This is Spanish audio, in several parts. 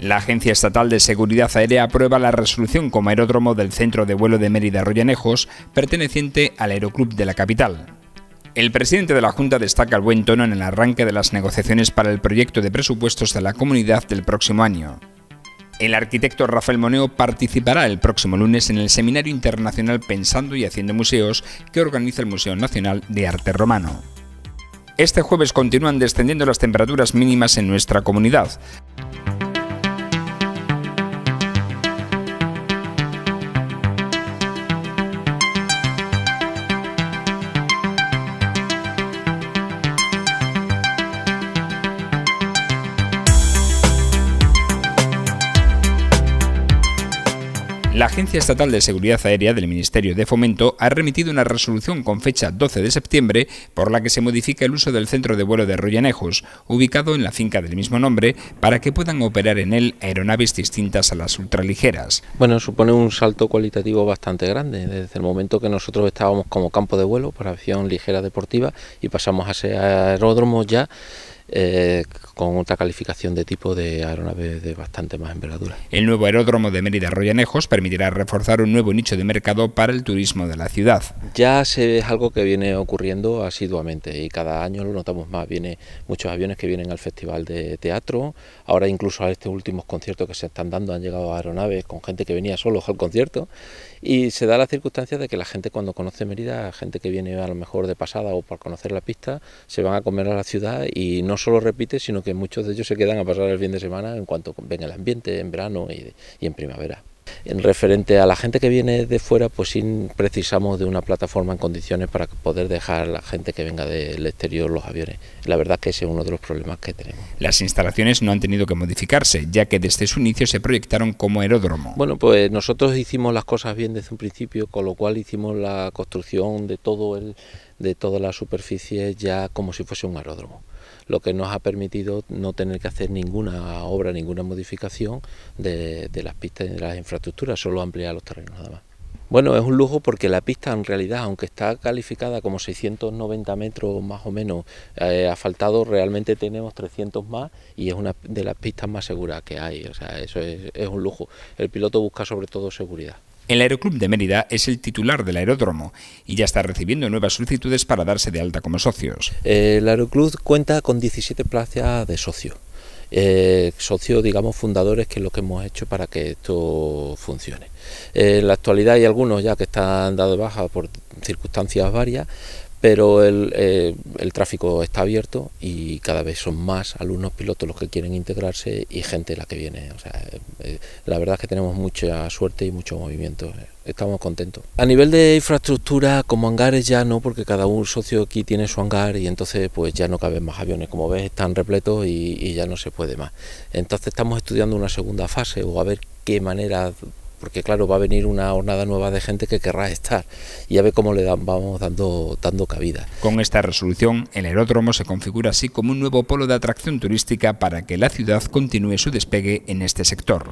La Agencia Estatal de Seguridad Aérea aprueba la resolución como aeródromo del centro de vuelo de Mérida Rollanejos, perteneciente al Aeroclub de la capital. El presidente de la Junta destaca el buen tono en el arranque de las negociaciones para el proyecto de presupuestos de la comunidad del próximo año. El arquitecto Rafael Moneo participará el próximo lunes en el Seminario Internacional Pensando y Haciendo Museos que organiza el Museo Nacional de Arte Romano. Este jueves continúan descendiendo las temperaturas mínimas en nuestra comunidad. La Agencia Estatal de Seguridad Aérea del Ministerio de Fomento ha remitido una resolución con fecha 12 de septiembre por la que se modifica el uso del centro de vuelo de Royanejos, ubicado en la finca del mismo nombre, para que puedan operar en él aeronaves distintas a las ultraligeras. Bueno, supone un salto cualitativo bastante grande, desde el momento que nosotros estábamos como campo de vuelo para aviación ligera deportiva y pasamos a ser aeródromo ya eh, con otra calificación de tipo de aeronave de bastante más envergadura. El nuevo aeródromo de Mérida Royanejos permitirá reforzar un nuevo nicho de mercado para el turismo de la ciudad. Ya es algo que viene ocurriendo asiduamente y cada año lo notamos más. ...vienen muchos aviones que vienen al festival de teatro, ahora incluso a estos últimos conciertos que se están dando han llegado aeronaves con gente que venía solos al concierto y se da la circunstancia de que la gente cuando conoce Mérida, gente que viene a lo mejor de pasada o por conocer la pista, se van a comer a la ciudad y no solo repite, sino que muchos de ellos se quedan a pasar el fin de semana en cuanto venga el ambiente, en verano y, en primavera. En referente a la gente que viene de fuera, pues sí precisamos de una plataforma en condiciones para poder dejar a la gente que venga del exterior los aviones. La verdad que ese es uno de los problemas que tenemos. Las instalaciones no han tenido que modificarse, ya que desde su inicio se proyectaron como aeródromo. Bueno, pues nosotros hicimos las cosas bien desde un principio, con lo cual hicimos la construcción de todo el de toda la superficie ya como si fuese un aeródromo lo que nos ha permitido no tener que hacer ninguna obra, ninguna modificación de, las pistas y de las infraestructuras, solo ampliar los terrenos nada más. Bueno, es un lujo porque la pista en realidad, aunque está calificada como 690 metros más o menos eh, asfaltado, realmente tenemos 300 más y es una de las pistas más seguras que hay. O sea, eso es un lujo. El piloto busca sobre todo seguridad. El Aeroclub de Mérida es el titular del aeródromo y ya está recibiendo nuevas solicitudes para darse de alta como socios. El Aeroclub cuenta con 17 plazas de socios... Eh, socios, digamos, fundadores, que es lo que hemos hecho para que esto funcione. en la actualidad hay algunos ya que están dados de baja por circunstancias varias, pero eh, el, tráfico está abierto y cada vez son más alumnos pilotos los que quieren integrarse y gente la que viene. O sea, eh, eh, la verdad es que tenemos mucha suerte y mucho movimiento. Estamos contentos. A nivel de infraestructura, como hangares ya no, porque cada un socio aquí tiene su hangar y entonces pues ya no caben más aviones. Como ves, están repletos y ya no se puede más. Entonces estamos estudiando una segunda fase o a ver qué manera porque claro, va a venir una hornada nueva de gente que querrá estar y a ver cómo le dan, vamos dando, dando cabida. Con esta resolución, el aeródromo se configura así como un nuevo polo de atracción turística para que la ciudad continúe su despegue en este sector.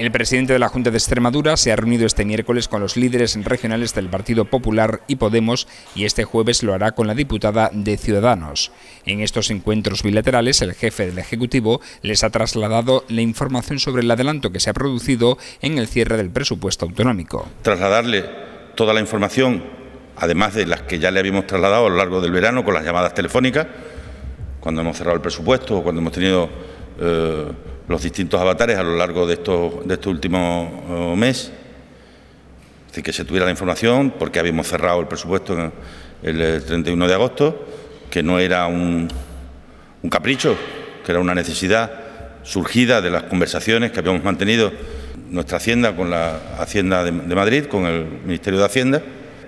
El presidente de la Junta de Extremadura se ha reunido este miércoles con los líderes regionales del Partido Popular y Podemos y este jueves lo hará con la diputada de Ciudadanos. En estos encuentros bilaterales, el jefe del Ejecutivo les ha trasladado la información sobre el adelanto que se ha producido en el cierre del presupuesto autonómico. Trasladarle toda la información, además de las que ya le habíamos trasladado a lo largo del verano con las llamadas telefónicas, cuando hemos cerrado el presupuesto o cuando hemos tenido... Eh, los distintos avatares a lo largo de, este último eh, mes, que se tuviera la información, porque habíamos cerrado el presupuesto el 31 eh, de agosto, que no era un, capricho, que era una necesidad surgida de las conversaciones que habíamos mantenido nuestra Hacienda con la Hacienda de Madrid, con el Ministerio de Hacienda,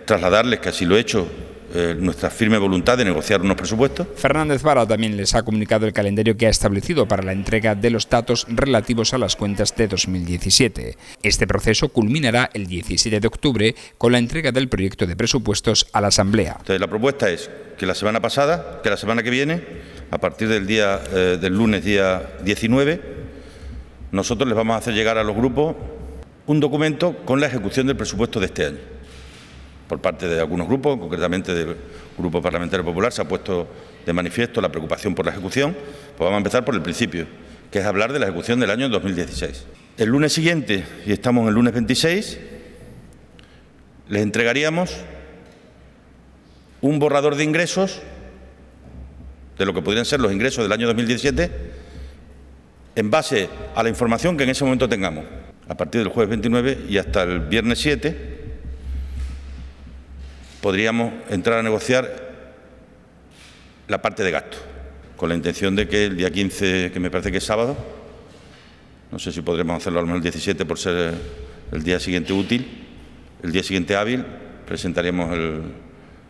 trasladarles que así lo he hecho eh, nuestra firme voluntad de negociar unos presupuestos. Fernández Vara también les ha comunicado el calendario que ha establecido para la entrega de los datos relativos a las cuentas de 2017. Este proceso culminará el 17 de octubre con la entrega del proyecto de presupuestos a la Asamblea. Entonces, la propuesta es que la semana pasada, que la semana que viene, a partir del día eh, del lunes día 19, nosotros les vamos a hacer llegar a los grupos un documento con la ejecución del presupuesto de este año por parte de algunos grupos, concretamente del Grupo Parlamentario Popular, se ha puesto de manifiesto la preocupación por la ejecución, pues vamos a empezar por el principio, que es hablar de la ejecución del año 2016. El lunes siguiente, y estamos en el lunes 26, les entregaríamos un borrador de ingresos, de lo que podrían ser los ingresos del año 2017, en base a la información que en ese momento tengamos. A partir del jueves 29 y hasta el viernes 7 podríamos entrar a negociar la parte de gasto, con la intención de que el día 15, que me parece que es sábado, no sé si podremos hacerlo al menos el 17 por ser el día siguiente útil, el día siguiente hábil, presentaremos el,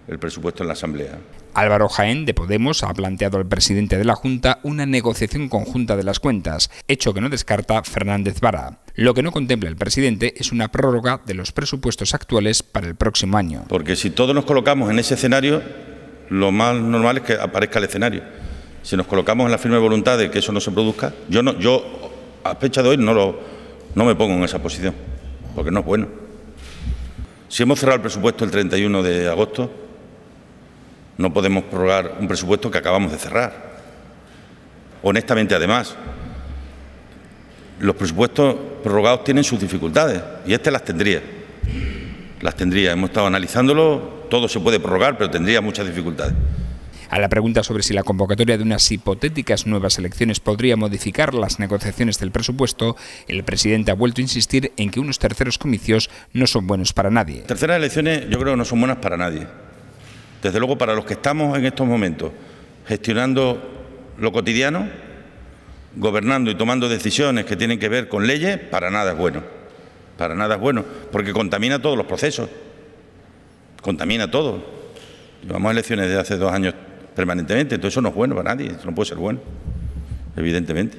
el presupuesto en la Asamblea. Álvaro Jaén de Podemos ha planteado al presidente de la Junta una negociación conjunta de las cuentas, hecho que no descarta Fernández Vara. Lo que no contempla el presidente es una prórroga de los presupuestos actuales para el próximo año. Porque si todos nos colocamos en ese escenario, lo más normal es que aparezca el escenario. Si nos colocamos en la firme voluntad de que eso no se produzca, yo no, yo a fecha de hoy no lo, no me pongo en esa posición, porque no es bueno. Si hemos cerrado el presupuesto el 31 de agosto, no podemos prorrogar un presupuesto que acabamos de cerrar. Honestamente, además, los presupuestos prorrogados tienen sus dificultades y este las tendría. Las tendría. Hemos estado analizándolo, todo se puede prorrogar, pero tendría muchas dificultades. A la pregunta sobre si la convocatoria de unas hipotéticas nuevas elecciones podría modificar las negociaciones del presupuesto, el presidente ha vuelto a insistir en que unos terceros comicios no son buenos para nadie. Terceras elecciones yo creo que no son buenas para nadie. Desde luego, para los que estamos en estos momentos gestionando lo cotidiano, gobernando y tomando decisiones que tienen que ver con leyes, para nada es bueno. Para nada es bueno, porque contamina todos los procesos. Contamina todo. Llevamos elecciones desde hace dos años permanentemente, entonces eso no es bueno para nadie, eso no puede ser bueno, evidentemente.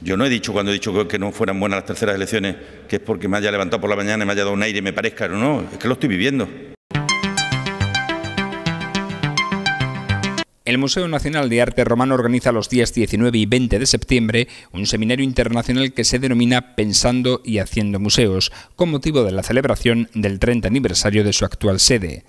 Yo no he dicho cuando he dicho que no fueran buenas las terceras elecciones, que es porque me haya levantado por la mañana y me haya dado un aire y me parezca, no, no, es que lo estoy viviendo. El Museo Nacional de Arte Romano organiza los días 19 y 20 de septiembre un seminario internacional que se denomina Pensando y Haciendo Museos, con motivo de la celebración del 30 aniversario de su actual sede.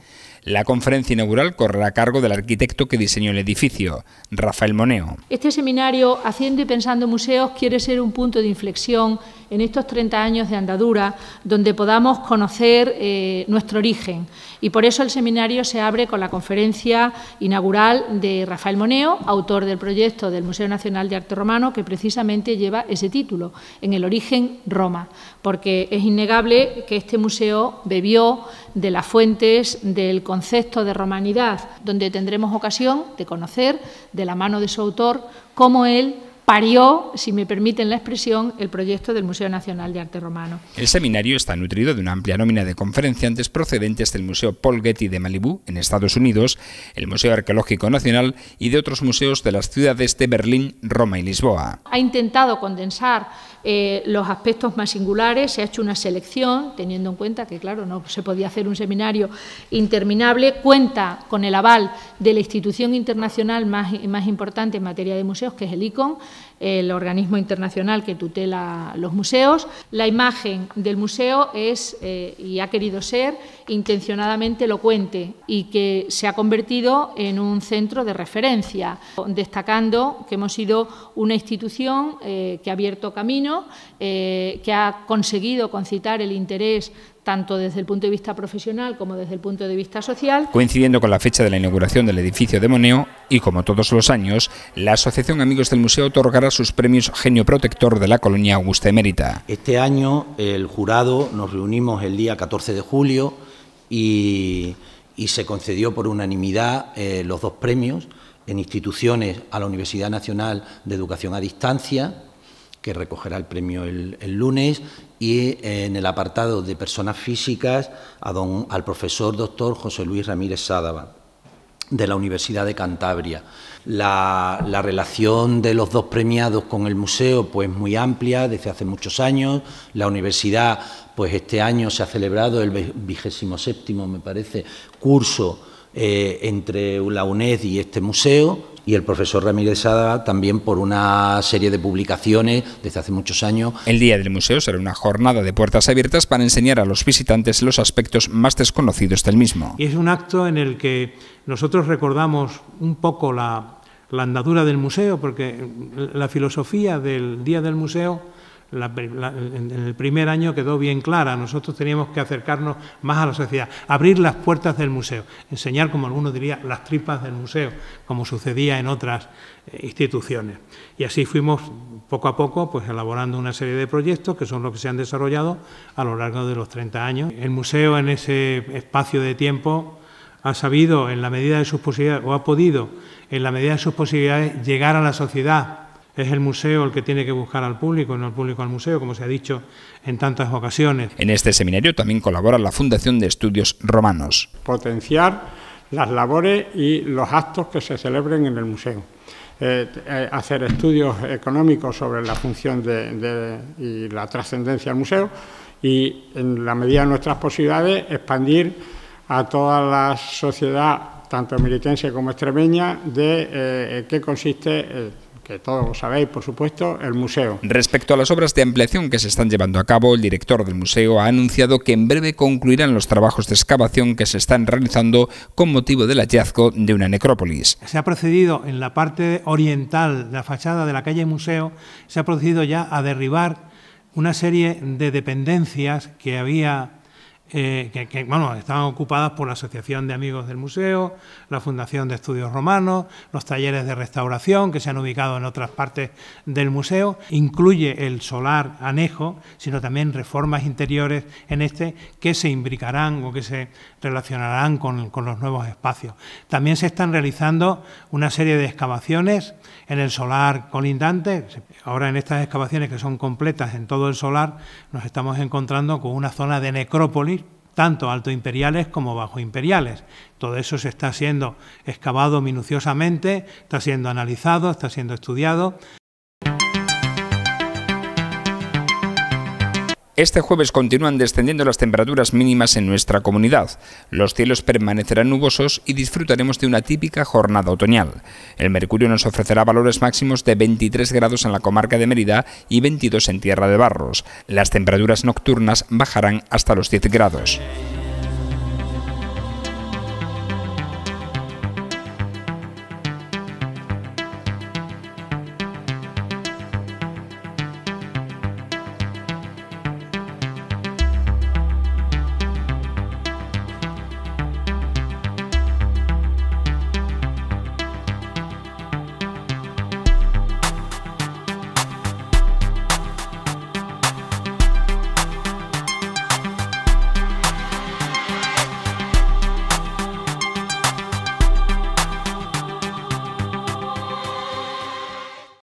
La conferencia inaugural correrá a cargo del arquitecto que diseñó el edificio, Rafael Moneo. Este seminario Haciendo y Pensando Museos quiere ser un punto de inflexión en estos 30 años de andadura, donde podamos conocer eh, nuestro origen. Y por eso el seminario se abre con la conferencia inaugural de Rafael Moneo, autor del proyecto del Museo Nacional de Arte Romano, que precisamente lleva ese título, En el origen Roma, porque es innegable que este museo bebió de las fuentes del concepto de romanidad, donde tendremos ocasión de conocer, de la mano de su autor, cómo él parió, si me permiten la expresión, el proyecto del Museo Nacional de Arte Romano. El seminario está nutrido de una amplia nómina de conferenciantes procedentes del Museo Paul Getty de Malibú, en Estados Unidos, el Museo Arqueológico Nacional y de otros museos de las ciudades de Berlín, Roma y Lisboa. Ha intentado condensar eh, los aspectos más singulares, se ha hecho una selección, teniendo en cuenta que, claro, no se podía hacer un seminario interminable, cuenta con el aval de la institución internacional más, más importante en materia de museos, que es el ICON, el organismo internacional que tutela los museos. La imagen del museo es, eh, y ha querido ser, intencionadamente elocuente y que se ha convertido en un centro de referencia, destacando que hemos sido una institución eh, que ha abierto camino eh, que ha conseguido concitar el interés tanto desde el punto de vista profesional como desde el punto de vista social. Coincidiendo con la fecha de la inauguración del edificio de Moneo, y como todos los años, la Asociación Amigos del Museo otorgará sus premios Genio Protector de la Colonia Augusta Emérita. Este año el jurado nos reunimos el día 14 de julio y, se concedió por unanimidad eh, los dos premios en instituciones a la Universidad Nacional de Educación a Distancia, que recogerá el premio el, lunes, y eh, en el apartado de personas físicas al profesor doctor José Luis Ramírez Sádava de la Universidad de Cantabria. La, relación de los dos premiados con el museo pues muy amplia desde hace muchos años. La universidad pues este año se ha celebrado el vigésimo séptimo me parece curso eh, entre la UNED y este museo y el profesor Ramírez Sada también por una serie de publicaciones desde hace muchos años. El Día del Museo será una jornada de puertas abiertas para enseñar a los visitantes los aspectos más desconocidos del mismo. Y es un acto en el que nosotros recordamos un poco la, la andadura del museo, porque la filosofía del Día del Museo en el primer año quedó bien clara. Nosotros teníamos que acercarnos más a la sociedad, abrir las puertas del museo, enseñar, como algunos dirían, las tripas del museo, como sucedía en otras eh, instituciones. Y así fuimos poco a poco pues, elaborando una serie de proyectos que son los que se han desarrollado a lo largo de los 30 años. El museo en ese espacio de tiempo ha sabido, en la medida de sus posibilidades, o ha podido, en la medida de sus posibilidades, llegar a la sociedad es el museo el que tiene que buscar al público, no el público al museo, como se ha dicho en tantas ocasiones. En este seminario también colabora la Fundación de Estudios Romanos. Potenciar las labores y los actos que se celebren en el museo. Eh, eh, hacer estudios económicos sobre la función de, y la trascendencia del museo y, en la medida de nuestras posibilidades, expandir a toda la sociedad, tanto militense como extremeña, de eh, qué consiste que todos sabéis, por supuesto, el museo. Respecto a las obras de ampliación que se están llevando a cabo, el director del museo ha anunciado que en breve concluirán los trabajos de excavación que se están realizando con motivo del hallazgo de una necrópolis. Se ha procedido en la parte oriental de la fachada de la calle Museo, se ha procedido ya a derribar una serie de dependencias que había eh, que, bueno, estaban ocupadas por la Asociación de Amigos del Museo, la Fundación de Estudios Romanos, los talleres de restauración que se han ubicado en otras partes del museo. Incluye el solar anejo, sino también reformas interiores en este que se imbricarán o que se relacionarán con los nuevos espacios. También se están realizando una serie de excavaciones en el solar colindante. Ahora en estas excavaciones que son completas en todo el solar, nos estamos encontrando con una zona de necrópolis tanto alto imperiales como bajo imperiales. Todo eso se está siendo excavado minuciosamente, está siendo analizado, está siendo estudiado Este jueves continúan descendiendo las temperaturas mínimas en nuestra comunidad. Los cielos permanecerán nubosos y disfrutaremos de una típica jornada otoñal. El mercurio nos ofrecerá valores máximos de 23 grados en la comarca de Mérida y 22 en Tierra de Barros. Las temperaturas nocturnas bajarán hasta los 10 grados.